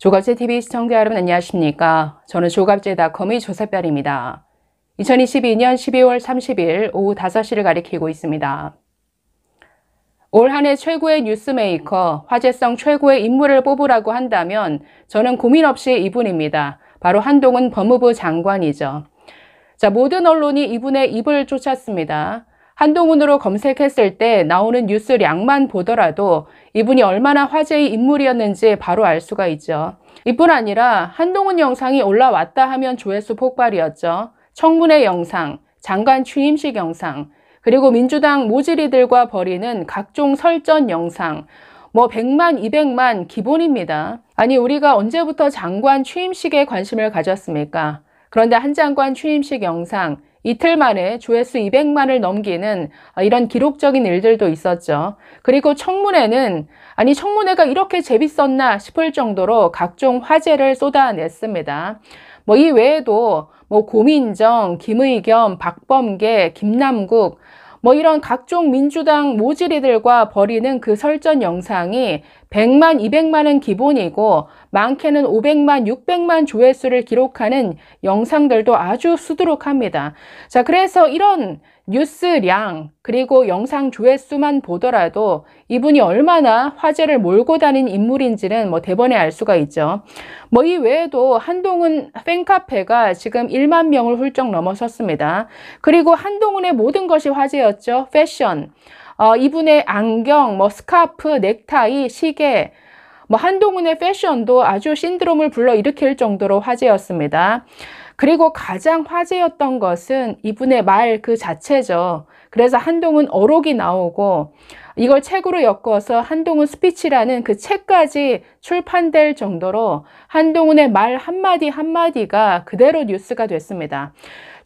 조갑제TV 시청자 여러분 안녕하십니까? 저는 조갑제닷컴의 조사별입니다. 2022년 12월 30일 오후 5시를 가리키고 있습니다. 올한해 최고의 뉴스메이커, 화제성 최고의 인물을 뽑으라고 한다면 저는 고민 없이 이분입니다. 바로 한동훈 법무부 장관이죠. 자, 모든 언론이 이분의 입을 쫓았습니다. 한동훈으로 검색했을 때 나오는 뉴스량만 보더라도 이분이 얼마나 화제의 인물이었는지 바로 알 수가 있죠. 이뿐 아니라 한동훈 영상이 올라왔다 하면 조회수 폭발이었죠. 청문회 영상, 장관 취임식 영상, 그리고 민주당 모질이들과 벌이는 각종 설전 영상, 뭐 100만, 200만 기본입니다. 아니 우리가 언제부터 장관 취임식에 관심을 가졌습니까? 그런데 한 장관 취임식 영상, 이틀 만에 조회수 200만을 넘기는 아, 이런 기록적인 일들도 있었죠. 그리고 청문회는 아니 청문회가 이렇게 재밌었나 싶을 정도로 각종 화제를 쏟아냈습니다. 뭐 이 외에도 뭐 고민정, 김의겸, 박범계, 김남국 뭐 이런 각종 민주당 모질이들과 벌이는 그 설전 영상이 100만, 200만은 기본이고 많게는 500만, 600만 조회수를 기록하는 영상들도 아주 수두룩합니다. 자, 그래서 이런 뉴스량 그리고 영상 조회수만 보더라도 이분이 얼마나 화제를 몰고 다닌 인물인지는 뭐 대번에 알 수가 있죠. 뭐 이 외에도 한동훈 팬카페가 지금 1만 명을 훌쩍 넘어섰습니다. 그리고 한동훈의 모든 것이 화제였죠. 패션. 어, 이분의 안경, 뭐 스카프, 넥타이, 시계, 뭐 한동훈의 패션도 아주 신드롬을 불러일으킬 정도로 화제였습니다. 그리고 가장 화제였던 것은 이분의 말 그 자체죠. 그래서 한동훈 어록이 나오고 이걸 책으로 엮어서 한동훈 스피치라는 그 책까지 출판될 정도로 한동훈의 말 한마디 한마디가 그대로 뉴스가 됐습니다.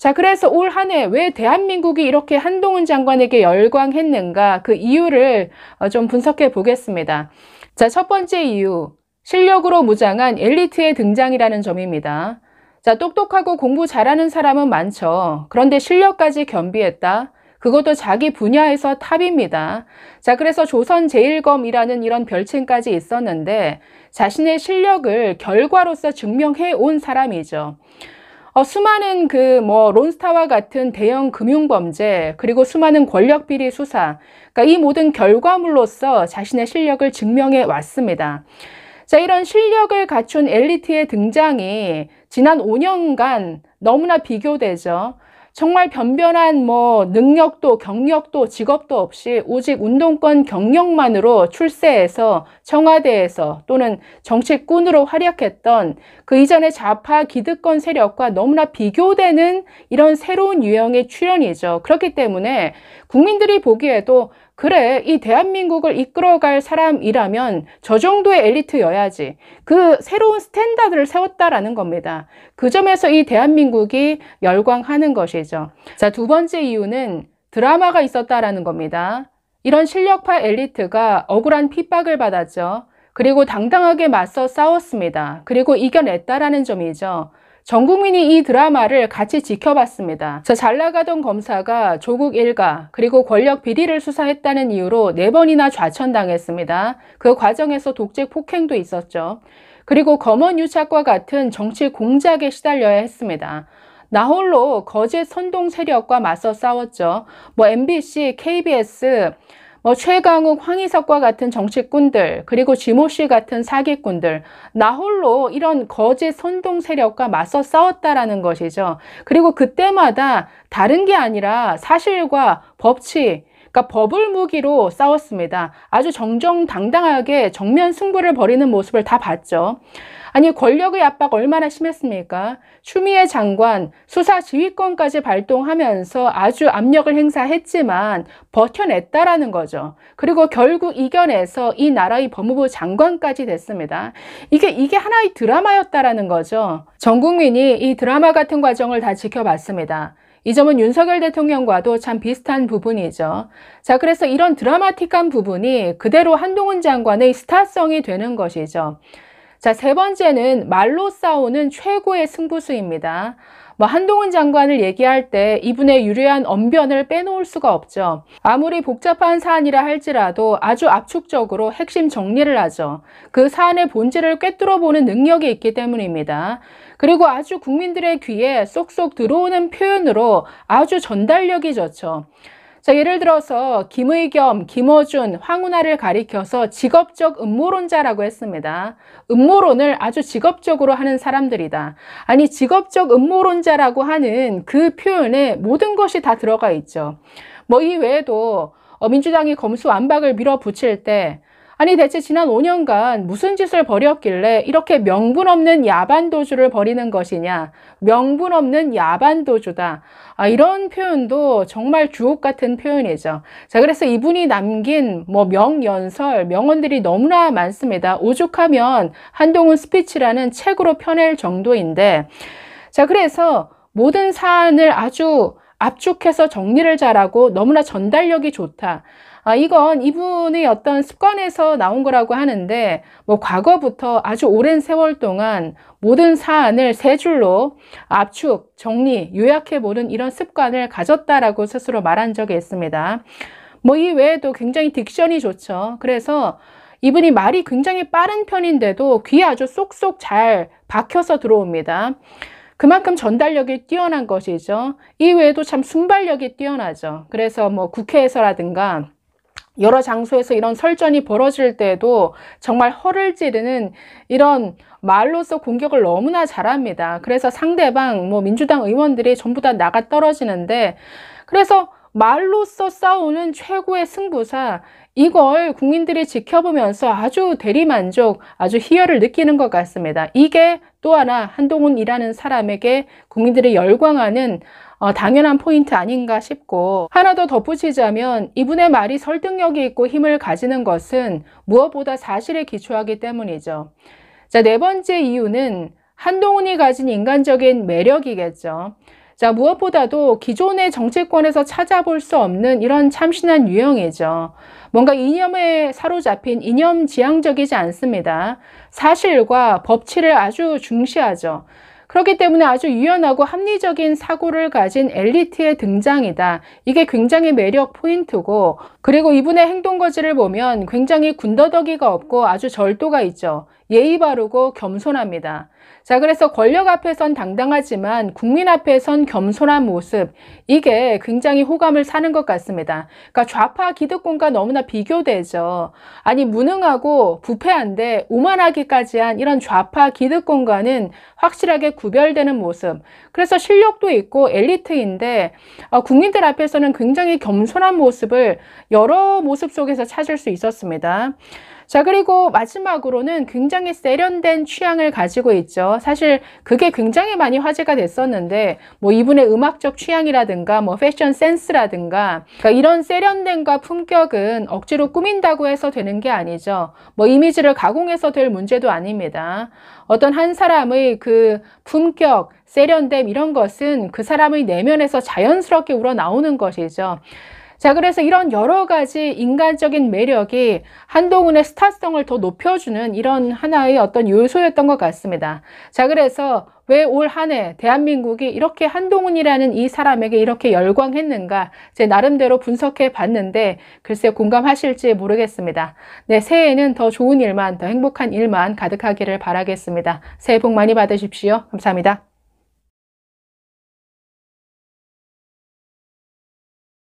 자, 그래서 올한해왜 대한민국이 이렇게 한동훈 장관에게 열광했는가 그 이유를 어, 좀 분석해 보겠습니다. 자, 첫 번째 이유. 실력으로 무장한 엘리트의 등장이라는 점입니다. 자, 똑똑하고 공부 잘하는 사람은 많죠. 그런데 실력까지 겸비했다? 그것도 자기 분야에서 탑입니다. 자, 그래서 조선 제일검이라는 이런 별칭까지 있었는데 자신의 실력을 결과로서 증명해 온 사람이죠. 어, 수많은 그 뭐 론스타와 같은 대형 금융 범죄 그리고 수많은 권력 비리 수사 그러니까 이 모든 결과물로서 자신의 실력을 증명해 왔습니다. 자, 이런 실력을 갖춘 엘리트의 등장이 지난 5년간 너무나 비교되죠. 정말 변변한 뭐 능력도 경력도 직업도 없이 오직 운동권 경력만으로 출세해서 청와대에서 또는 정치꾼으로 활약했던 그 이전의 좌파 기득권 세력과 너무나 비교되는 이런 새로운 유형의 출연이죠. 그렇기 때문에 국민들이 보기에도 그래, 이 대한민국을 이끌어갈 사람이라면 저 정도의 엘리트여야지. 그 새로운 스탠다드를 세웠다라는 겁니다. 그 점에서 이 대한민국이 열광하는 것이죠. 자, 두 번째 이유는 드라마가 있었다라는 겁니다. 이런 실력파 엘리트가 억울한 핍박을 받았죠. 그리고 당당하게 맞서 싸웠습니다. 그리고 이겨냈다라는 점이죠. 전 국민이 이 드라마를 같이 지켜봤습니다. 잘 나가던 검사가 조국 일가 그리고 권력 비리를 수사했다는 이유로 4번이나 좌천당했습니다. 그 과정에서 독재 폭행도 있었죠. 그리고 검언 유착과 같은 정치 공작에 시달려야 했습니다. 나 홀로 거짓 선동 세력과 맞서 싸웠죠. 뭐 MBC, KBS, 뭐 최강욱, 황희석과 같은 정치꾼들 그리고 지모 씨 같은 사기꾼들 나홀로 이런 거짓 선동 세력과 맞서 싸웠다라는 것이죠. 그리고 그때마다 다른 게 아니라 사실과 법치 그러니까 버블 무기로 싸웠습니다. 아주 정정당당하게 정면 승부를 벌이는 모습을 다 봤죠. 아니 권력의 압박 얼마나 심했습니까? 추미애 장관 수사 지휘권까지 발동하면서 아주 압력을 행사했지만 버텨냈다라는 거죠. 그리고 결국 이겨내서 이 나라의 법무부 장관까지 됐습니다. 이게 이게 하나의 드라마였다라는 거죠. 전 국민이 이 드라마 같은 과정을 다 지켜봤습니다. 이 점은 윤석열 대통령과도 참 비슷한 부분이죠. 자, 그래서 이런 드라마틱한 부분이 그대로 한동훈 장관의 스타성이 되는 것이죠. 자, 세 번째는 말로 싸우는 최고의 승부수입니다. 뭐 한동훈 장관을 얘기할 때 이분의 유리한 언변을 빼놓을 수가 없죠. 아무리 복잡한 사안이라 할지라도 아주 압축적으로 핵심 정리를 하죠. 그 사안의 본질을 꿰뚫어 보는 능력이 있기 때문입니다. 그리고 아주 국민들의 귀에 쏙쏙 들어오는 표현으로 아주 전달력이 좋죠. 자, 예를 들어서 김의겸, 김어준, 황운하를 가리켜서 직업적 음모론자라고 했습니다. 음모론을 아주 직업적으로 하는 사람들이다. 아니, 직업적 음모론자라고 하는 그 표현에 모든 것이 다 들어가 있죠. 뭐이 외에도 어, 민주당이 검수 완박을 밀어붙일 때 아니 대체 지난 5년간 무슨 짓을 벌였길래 이렇게 명분 없는 야반도주를 벌이는 것이냐 명분 없는 야반도주다 아, 이런 표현도 정말 주옥 같은 표현이죠 자 그래서 이분이 남긴 뭐 명연설 명언들이 너무나 많습니다 오죽하면 한동훈 스피치라는 책으로 펴낼 정도인데 자 그래서 모든 사안을 아주 압축해서 정리를 잘하고 너무나 전달력이 좋다 아, 이건 이분의 어떤 습관에서 나온 거라고 하는데 뭐 과거부터 아주 오랜 세월 동안 모든 사안을 세 줄로 압축, 정리, 요약해 보는 이런 습관을 가졌다라고 스스로 말한 적이 있습니다. 뭐 이 외에도 굉장히 딕션이 좋죠. 그래서 이분이 말이 굉장히 빠른 편인데도 귀에 아주 쏙쏙 잘 박혀서 들어옵니다. 그만큼 전달력이 뛰어난 것이죠. 이외에도 참 순발력이 뛰어나죠. 그래서 뭐 국회에서라든가 여러 장소에서 이런 설전이 벌어질 때도 정말 허를 찌르는 이런 말로서 공격을 너무나 잘합니다. 그래서 상대방 뭐 민주당 의원들이 전부 다 나가 떨어지는데 그래서 말로써 싸우는 최고의 승부사 이걸 국민들이 지켜보면서 아주 대리만족, 아주 희열을 느끼는 것 같습니다. 이게 또 하나 한동훈이라는 사람에게 국민들이 열광하는 어, 당연한 포인트 아닌가 싶고 하나 더 덧붙이자면 이분의 말이 설득력이 있고 힘을 가지는 것은 무엇보다 사실에 기초하기 때문이죠. 자, 네 번째 이유는 한동훈이 가진 인간적인 매력이겠죠. 자, 무엇보다도 기존의 정치권에서 찾아볼 수 없는 이런 참신한 유형이죠. 뭔가 이념에 사로잡힌 이념 지향적이지 않습니다. 사실과 법치를 아주 중시하죠. 그렇기 때문에 아주 유연하고 합리적인 사고를 가진 엘리트의 등장이다. 이게 굉장히 매력 포인트고 그리고 이분의 행동 거지를 보면 굉장히 군더더기가 없고 아주 절도가 있죠. 예의 바르고 겸손합니다. 자, 그래서 권력 앞에선 당당하지만 국민 앞에선 겸손한 모습. 이게 굉장히 호감을 사는 것 같습니다. 그러니까 좌파 기득권과 너무나 비교되죠. 아니, 무능하고 부패한데 오만하기까지 한 이런 좌파 기득권과는 확실하게 구별되는 모습. 그래서 실력도 있고 엘리트인데 어, 국민들 앞에서는 굉장히 겸손한 모습을 여러 모습 속에서 찾을 수 있었습니다. 자, 그리고 마지막으로는 굉장히 세련된 취향을 가지고 있죠. 사실 그게 굉장히 많이 화제가 됐었는데, 뭐 이분의 음악적 취향이라든가, 뭐 패션 센스라든가, 그러니까 이런 세련된과 품격은 억지로 꾸민다고 해서 되는 게 아니죠. 뭐 이미지를 가공해서 될 문제도 아닙니다. 어떤 한 사람의 그 품격, 세련됨 이런 것은 그 사람의 내면에서 자연스럽게 우러나오는 것이죠. 자, 그래서 이런 여러 가지 인간적인 매력이 한동훈의 스타성을 더 높여주는 이런 하나의 어떤 요소였던 것 같습니다. 자, 그래서 왜 올 한해 대한민국이 이렇게 한동훈이라는 이 사람에게 이렇게 열광했는가 제 나름대로 분석해 봤는데 글쎄 공감하실지 모르겠습니다. 네, 새해에는 더 좋은 일만, 더 행복한 일만 가득하기를 바라겠습니다. 새해 복 많이 받으십시오. 감사합니다.